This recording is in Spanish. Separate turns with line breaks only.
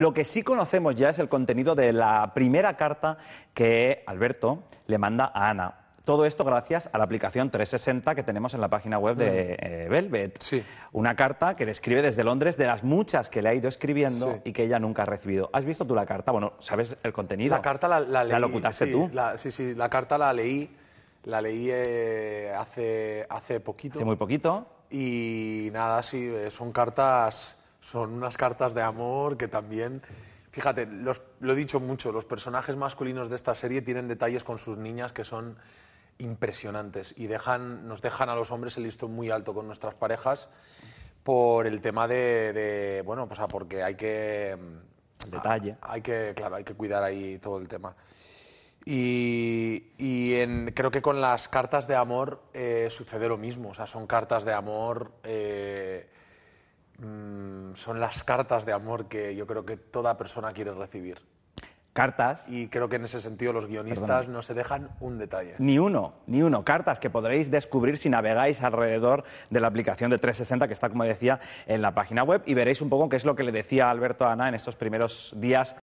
Lo que sí conocemos ya es el contenido de la primera carta que Alberto le manda a Ana. Todo esto gracias a la aplicación 360 que tenemos en la página web de eh, Velvet. Sí. Una carta que le escribe desde Londres de las muchas que le ha ido escribiendo y que ella nunca ha recibido. ¿Has visto tú la carta? Bueno, ¿sabes el contenido? La carta la,
leí. ¿La tú? sí, sí, la carta la leí. La leí eh, hace, hace poquito. Hace muy poquito. Y nada, sí, eh, son cartas son unas cartas de amor que también... Fíjate, lo he dicho mucho, los personajes masculinos de esta serie tienen detalles con sus niñas que son impresionantes y dejan, nos dejan a los hombres el listón muy alto con nuestras parejas por el tema de, bueno, o pues, sea, ah, porque hay que... Mm, Detalle. Ah, hay que, claro, hay que cuidar ahí todo el tema. Y, creo que con las cartas de amor eh, sucede lo mismo. O sea, son cartas de amor. Eh, mm, son las cartas de amor que yo creo que toda persona quiere recibir. Cartas. Y creo que en ese sentido los guionistas no se dejan un detalle. Ni
uno, ni uno. Cartas que podréis descubrir si navegáis alrededor de la aplicación de 360 que está, como decía, en la página web y veréis un poco qué es lo que le decía Alberto a Ana en estos primeros días.